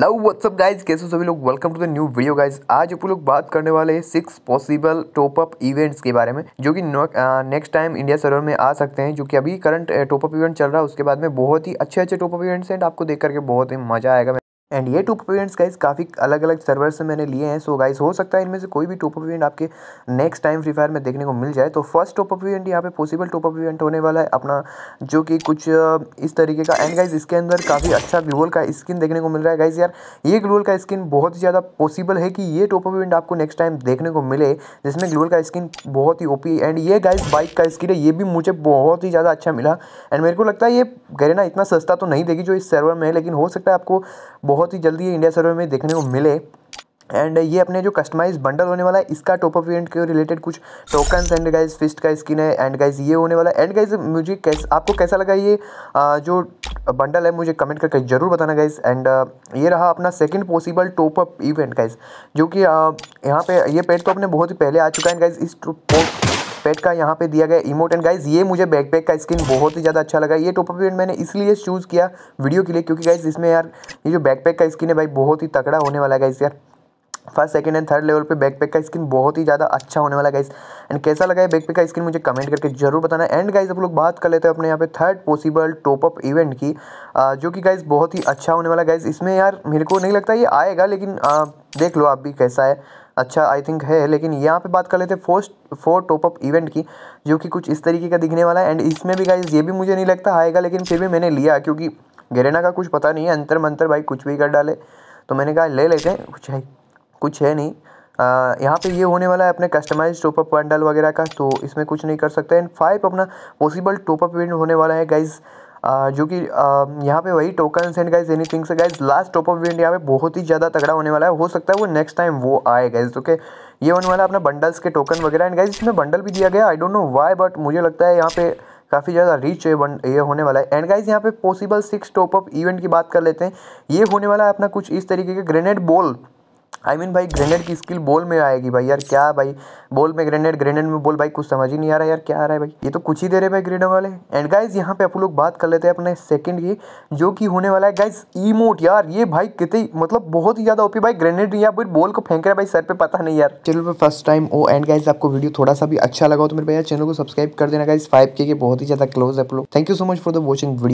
love what's up guys कैसे सभी लोग welcome to the new video guys आज आप लोग बात करने वाले हैं six possible top up events के बारे में जो कि नेक्स्ट टाइम इंडिया सर्वर में आ सकते हैं जो कि अभी करंट टॉप अप इवेंट चल रहा है उसके बाद में बहुत ही अच्छे अच्छे टॉप अप इवेंट्स हैं आपको देख करके बहुत ही मजा आएगा एंड ये टू इवेंट्स गाइज काफ़ी अलग अलग सर्वर से मैंने लिए हैं सो गाइज हो सकता है इनमें से कोई भी टॉप ऑफ इवेंट आपके नेक्स्ट टाइम फ्री फायर में देखने को मिल जाए तो फर्स्ट टॉप ऑफ इवेंट यहाँ पे पॉसिबल टॉप ऑफ इवेंट होने वाला है अपना जो कि कुछ इस तरीके का एंड गाइज इसके अंदर काफ़ी अच्छा ग्लोअल का स्किन देखने को मिल रहा है गाइज यार ये ग्लोअल का स्किन बहुत ही ज़्यादा पॉसिबल है कि ये टॉप ऑफ इवेंट आपको नेक्स्ट टाइम देखने को मिले जिसमें ग्लोअल का स्किन बहुत ही ओपी एंड ये गाइज बाइक का स्किन है ये भी मुझे बहुत ही ज़्यादा अच्छा मिला एंड मेरे को लगता है ये गरेना इतना सस्ता तो नहीं देगी जो इस सर्वर में है लेकिन हो सकता है आपको बहुत बहुत ही जल्दी इंडिया सर्वे में देखने को मिले एंड ये अपने जो कस्टमाइज बंडल होने वाला है इसका टॉप अप इवेंट के रिलेटेड कुछ टोकन्स एंड गाइज फिस्ट का स्किन है एंड गाइज ये होने वाला है एंड गाइज मुझे कैस आपको कैसा लगा ये जो बंडल है मुझे कमेंट करके जरूर बताना गाइज एंड ये रहा अपना second possible top up event guys जो कि यहाँ पे ये पेड तो अपने बहुत ही पहले आ चुका है गाइज इस बैकपैक का यहाँ पे दिया गया इमोट एंड गाइज ये मुझे बैकपैक का स्किन बहुत ही ज़्यादा अच्छा लगा ये टोपा पेंट मैंने इसलिए चूज़ किया वीडियो के लिए क्योंकि गाइज इसमें यार ये जो बैकपैक का स्किन है भाई बहुत ही तकड़ा होने वाला है गाइज यार first second and third level पे बैकपैक का स्किन बहुत ही ज़्यादा अच्छा होने वाला गाइस एंड कैसा लगा है बैकपैक का स्किन मुझे कमेंट करके जरूर बताना एंड गाइस आप लोग बात कर लेते हैं अपने यहाँ पे थर्ड पॉसिबल टॉपअप इवेंट की जो कि गाइस बहुत ही अच्छा होने वाला गाइस इसमें यार मेरे को नहीं लगता ये आएगा लेकिन आ, देख लो आप भी कैसा है अच्छा आई थिंक है लेकिन यहाँ पे बात कर लेते हैं फोस्ट फोर टॉपअप इवेंट की जो कि कुछ इस तरीके का दिखने वाला है एंड इसमें भी गाइज ये भी मुझे नहीं लगता आएगा लेकिन फिर भी मैंने लिया क्योंकि गेरेना का कुछ पता नहीं है अंतर मंतर भाई कुछ भी कर डाले तो मैंने कहा ले लेते हैं कुछ है कुछ है नहीं यहाँ पे ये होने वाला है अपने कस्टमाइज टॉपअप बंडल वगैरह का तो इसमें कुछ नहीं कर सकते एंड फाइव अपना पॉसिबल टॉपअप इवेंट होने वाला है गाइज़ जो कि यहाँ पे वही token and guys any things guys last top event यहाँ पे बहुत ही ज़्यादा तगड़ा होने वाला है हो सकता है वो नेक्स्ट टाइम वो आए गाइज ओके ये होने वाला है अपना बंडल्स के टोकन वगैरह एंड गाइज इसमें बंडल भी दिया गया I don't know why but मुझे लगता है यहाँ पे काफ़ी ज़्यादा रिच है ये होने वाला है एंड गाइज यहाँ पे पॉसिबल सिक्स टॉपअप इवेंट की बात कर लेते हैं ये होने वाला है अपना कुछ इस तरीके के grenade ball I I mean mean भाई ग्रेनेड की स्किल बॉल में आएगी भाई यार क्या भाई बॉल में ग्रेनेड ग्रेनेड में बॉल भाई कुछ समझ ही नहीं आ रहा यार क्या आ रहा है भाई ये तो कुछ ही दे रहे भाई ग्रेनेड वाले एंड गाइज यहाँ पे आप लोग बात कर लेते हैं अपने सेकंड की जो कि होने वाला है गाइज ईमोट यार ये भाई कितनी मतलब बहुत ही ज़्यादा ओपी भाई ग्रेनेड या फिर बॉल को फेंक रहे भाई सर पे पता नहीं यार चैनल पर first time oh and guys आपको वीडियो थोड़ा सा भी अच्छा लगा तो मेरे भैया चैनल को सब्सक्राइब कर देना गाइज फाइव के बहुत ही ज़्यादा क्लोज है आप लोग thank you so much for the watching video